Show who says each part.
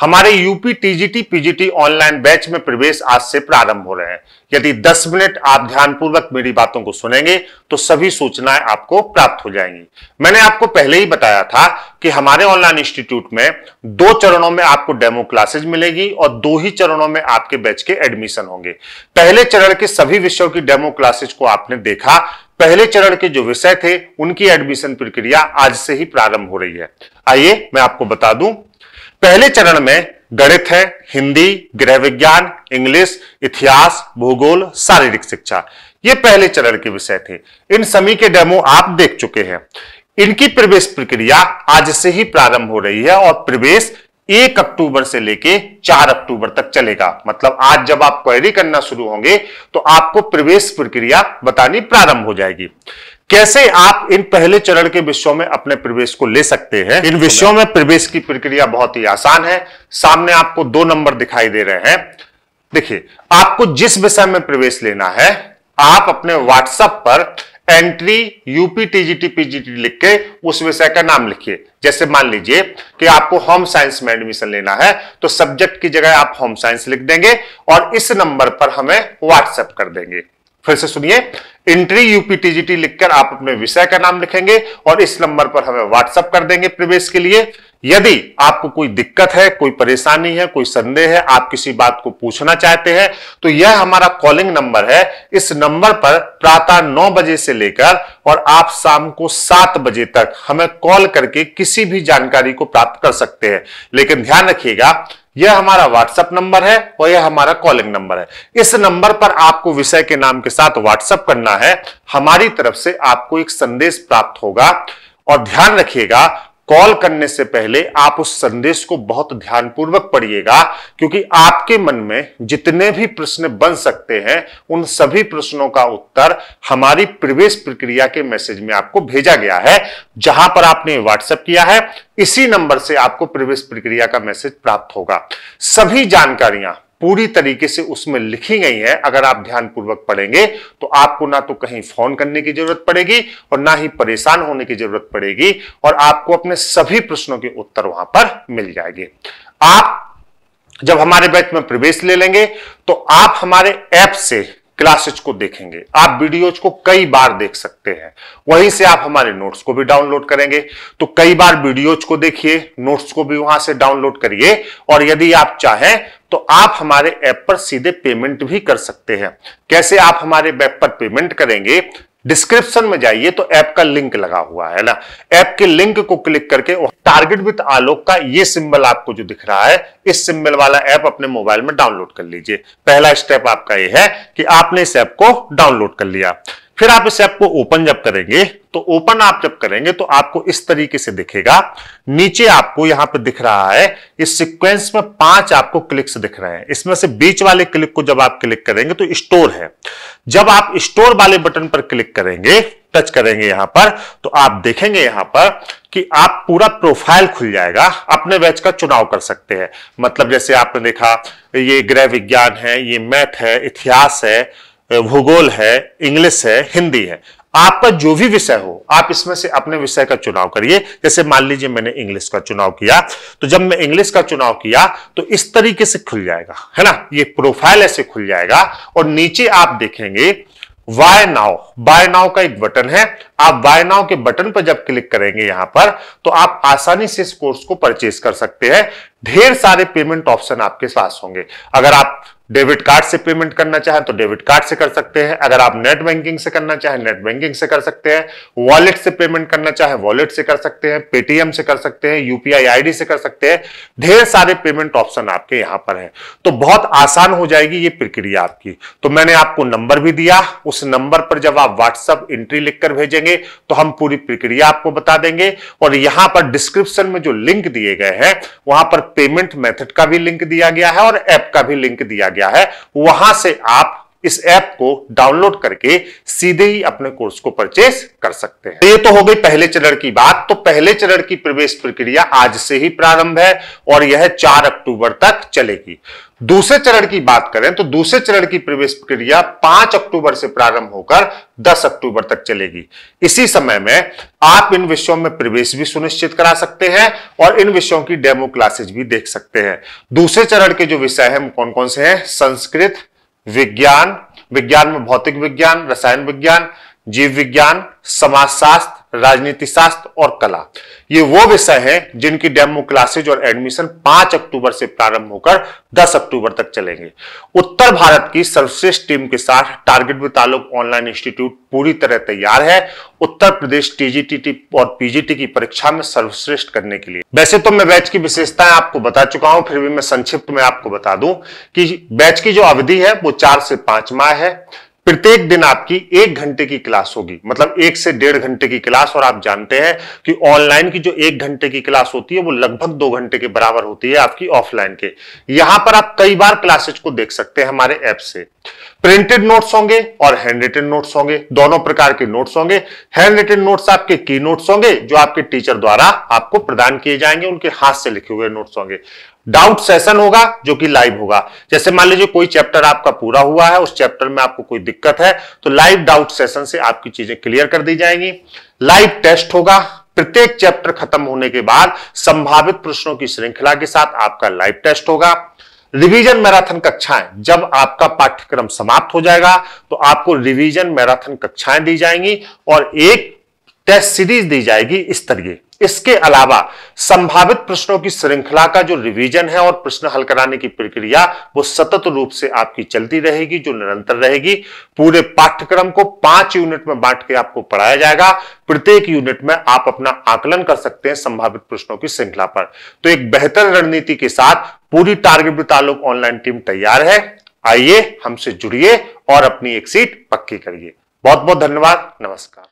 Speaker 1: हमारे UP TGT PGT online batch में प्रवेश आज से प्रारंभ हो रहे हैं यदि 10 मिनट आप ध्यानपूर्वक मेरी बातों को सुनेंगे तो सभी सूचनाएं आपको प्राप्त हो जाएंगी मैंने आपको पहले ही बताया था कि हमारे ऑनलाइन इंस्टीट्यूट में दो चरणों में आपको डेमो क्लासेज मिलेगी और दो ही चरणों में आपके बैच के एडमिशन होंगे पहले चरण के सभी विषयों की डेमो क्लासेज को आपने देखा पहले चरण के जो विषय थे उनकी एडमिशन प्रक्रिया आज से ही प्रारंभ हो रही है आइए मैं आपको बता दूं पहले चरण में गणित है हिंदी गृह विज्ञान इंग्लिश इतिहास भूगोल शारीरिक शिक्षा ये पहले चरण के विषय थे इन सभी के डेमो आप देख चुके हैं इनकी प्रवेश प्रक्रिया आज से ही प्रारंभ हो रही है और प्रवेश एक अक्टूबर से लेके चार अक्टूबर तक चलेगा मतलब आज जब आप क्वेरी करना शुरू होंगे तो आपको प्रवेश प्रक्रिया बतानी प्रारंभ हो जाएगी कैसे आप इन पहले चरण के विषयों में अपने प्रवेश को ले सकते हैं इन विषयों में प्रवेश की प्रक्रिया बहुत ही आसान है सामने आपको दो नंबर दिखाई दे रहे हैं देखिए आपको जिस विषय में प्रवेश लेना है आप अपने व्हाट्सएप पर एंट्री यूपी टीजीटी पीजीटी लिख के उस विषय का नाम लिखिए जैसे मान लीजिए कि आपको होम साइंस में एडमिशन लेना है तो सब्जेक्ट की जगह आप होम साइंस लिख देंगे और इस नंबर पर हमें व्हाट्सएप कर देंगे फिर से सुनिए इंट्री यूपीटीजीटी लिखकर आप अपने विषय का नाम लिखेंगे और इस नंबर पर हमें व्हाट्सअप कर देंगे प्रवेश के लिए यदि आपको कोई दिक्कत है कोई परेशानी है कोई संदेह है आप किसी बात को पूछना चाहते हैं तो यह हमारा कॉलिंग नंबर है इस नंबर पर प्रातः नौ बजे से लेकर और आप शाम को सात बजे तक हमें कॉल करके किसी भी जानकारी को प्राप्त कर सकते हैं लेकिन ध्यान रखिएगा यह हमारा व्हाट्सएप नंबर है और यह हमारा कॉलिंग नंबर है इस नंबर पर आपको विषय के नाम के साथ व्हाट्सएप करना है हमारी तरफ से आपको एक संदेश प्राप्त होगा और ध्यान रखिएगा कॉल करने से पहले आप उस संदेश को बहुत ध्यानपूर्वक पढ़िएगा क्योंकि आपके मन में जितने भी प्रश्न बन सकते हैं उन सभी प्रश्नों का उत्तर हमारी प्रवेश प्रक्रिया के मैसेज में आपको भेजा गया है जहां पर आपने व्हाट्सएप किया है इसी नंबर से आपको प्रवेश प्रक्रिया का मैसेज प्राप्त होगा सभी जानकारियां पूरी तरीके से उसमें लिखी गई हैं अगर आप ध्यानपूर्वक पढ़ेंगे तो आपको ना तो कहीं फोन करने की जरूरत पड़ेगी और ना ही परेशान होने की जरूरत पड़ेगी और आपको अपने सभी प्रश्नों के उत्तर वहां पर मिल जाएंगे आप जब हमारे बैच में प्रवेश ले लेंगे तो आप हमारे ऐप से क्लासेज को देखेंगे आप वीडियोज को कई बार देख सकते हैं वहीं से आप हमारे नोट्स को भी डाउनलोड करेंगे तो कई बार वीडियोज को देखिए नोट्स को भी वहां से डाउनलोड करिए और यदि आप चाहें तो आप हमारे ऐप पर सीधे पेमेंट भी कर सकते हैं कैसे आप हमारे ऐप पर पेमेंट करेंगे डिस्क्रिप्शन में जाइए तो ऐप का लिंक लगा हुआ है ना ऐप के लिंक को क्लिक करके टारगेट विथ आलोक का ये सिंबल आपको जो दिख रहा है इस सिंबल वाला ऐप अपने मोबाइल में डाउनलोड कर लीजिए पहला स्टेप आपका ये है कि आपने इस ऐप को डाउनलोड कर लिया फिर आप इस ऐप को ओपन जब करेंगे तो ओपन आप जब करेंगे तो आपको इस तरीके से दिखेगा नीचे आपको यहां पे दिख रहा है इस सीक्वेंस में पांच आपको क्लिक्स दिख रहे हैं इसमें से बीच वाले क्लिक को जब आप क्लिक करेंगे तो स्टोर है जब आप स्टोर वाले बटन पर क्लिक करेंगे टच करेंगे यहां पर तो आप देखेंगे यहां पर कि आप पूरा प्रोफाइल खुल जाएगा अपने बैच का चुनाव कर सकते हैं मतलब जैसे आपने देखा ये गृह विज्ञान है ये मैथ है इतिहास है भूगोल है इंग्लिश है हिंदी है आपका जो भी विषय हो आप इसमें से अपने विषय का चुनाव करिए जैसे मान लीजिए मैंने इंग्लिश का चुनाव किया तो जब मैं इंग्लिश का चुनाव किया तो इस तरीके से खुल जाएगा है ना ये प्रोफाइल ऐसे खुल जाएगा और नीचे आप देखेंगे वाय नाव बाय नाव का एक बटन है आप बाय नाउ के बटन पर जब क्लिक करेंगे यहां पर तो आप आसानी से इस कोर्स को परचेज कर सकते हैं ढेर सारे पेमेंट ऑप्शन आपके पास होंगे अगर आप डेबिट कार्ड से पेमेंट करना चाहें तो डेबिट कार्ड से कर सकते हैं अगर आप नेट बैंकिंग से करना चाहें नेट बैंकिंग से कर सकते हैं वॉलेट से पेमेंट करना चाहें वॉलेट से कर सकते हैं पेटीएम से कर सकते हैं यूपीआई आईडी से कर सकते हैं ढेर सारे पेमेंट ऑप्शन आपके यहां पर है तो बहुत आसान हो जाएगी ये प्रक्रिया आपकी तो मैंने आपको नंबर भी दिया उस नंबर पर जब आप व्हाट्सअप एंट्री लिखकर भेजेंगे करेंगे तो हम पूरी प्रक्रिया आपको बता देंगे और यहां पर डिस्क्रिप्शन में जो लिंक दिए गए हैं वहां पर पेमेंट मेथड का भी लिंक दिया गया है और ऐप का भी लिंक दिया गया है वहां से आप इस ऐप को डाउनलोड करके सीधे ही अपने कोर्स को परचेस कर सकते हैं ये तो हो गई पहले चरण की बात तो पहले चरण की प्रवेश प्रक्रिया आज से ही प्रारंभ है और यह 4 अक्टूबर तक चलेगी दूसरे चरण की बात करें तो दूसरे चरण की प्रवेश प्रक्रिया 5 अक्टूबर से प्रारंभ होकर 10 अक्टूबर तक चलेगी इसी समय में आप इन विषयों में प्रवेश भी सुनिश्चित करा सकते हैं और इन विषयों की डेमो क्लासेज भी देख सकते हैं दूसरे चरण के जो विषय है कौन कौन से हैं संस्कृत विज्ञान विज्ञान में भौतिक विज्ञान रसायन विज्ञान जीव विज्ञान समाजशास्त्र राजनीति शास्त्र और कला ये वो विषय है जिनकी डेमो क्लासेज और एडमिशन 5 अक्टूबर से प्रारंभ होकर 10 अक्टूबर तक चलेंगे उत्तर भारत की सर्वश्रेष्ठ टीम के साथ टारगेट में तालुक ऑनलाइन इंस्टीट्यूट पूरी तरह तैयार है उत्तर प्रदेश टीजीटी और पीजीटी की परीक्षा में सर्वश्रेष्ठ करने के लिए वैसे तो मैं बैच की विशेषताएं आपको बता चुका हूं फिर भी मैं संक्षिप्त में आपको बता दूं कि बैच की जो अवधि है वो चार से पांच माह है प्रत्येक दिन आपकी एक घंटे की क्लास होगी मतलब एक से डेढ़ घंटे की क्लास और आप जानते हैं कि ऑनलाइन की जो एक घंटे की क्लास होती है वो लगभग दो घंटे के बराबर होती है आपकी ऑफलाइन के यहां पर आप कई बार क्लासेज को देख सकते हैं हमारे ऐप से प्रिंटेड नोट्स होंगे और हैंड रिटेड नोट्स होंगे दोनों प्रकार के नोट्स होंगे हैंड रिटेड नोट्स आपके की नोट्स होंगे जो आपके टीचर द्वारा आपको प्रदान किए जाएंगे उनके हाथ से लिखे हुए नोट्स होंगे डाउट सेशन होगा जो कि लाइव होगा जैसे मान लीजिए कोई चैप्टर आपका पूरा हुआ है उस चैप्टर में आपको कोई दिक्कत है तो लाइव डाउट सेशन से आपकी चीजें क्लियर कर दी जाएंगी लाइव टेस्ट होगा प्रत्येक चैप्टर खत्म होने के बाद संभावित प्रश्नों की श्रृंखला के साथ आपका लाइव टेस्ट होगा रिवीजन मैराथन कक्षाएं जब आपका पाठ्यक्रम समाप्त हो जाएगा तो आपको रिवीजन मैराथन कक्षाएं दी जाएंगी और एक टेस्ट सीरीज दी जाएगी इस तरीके इसके अलावा संभावित प्रश्नों की श्रृंखला का जो रिवीजन है और प्रश्न हल कराने की प्रक्रिया वो सतत रूप से आपकी चलती रहेगी जो निरंतर रहेगी पूरे पाठ्यक्रम को पांच यूनिट में बांट के आपको पढ़ाया जाएगा प्रत्येक यूनिट में आप अपना आकलन कर सकते हैं संभावित प्रश्नों की श्रृंखला पर तो एक बेहतर रणनीति के साथ पूरी टारगेट तालुक ऑनलाइन टीम तैयार है आइए हमसे जुड़िए और अपनी एक सीट पक्की करिए बहुत बहुत धन्यवाद नमस्कार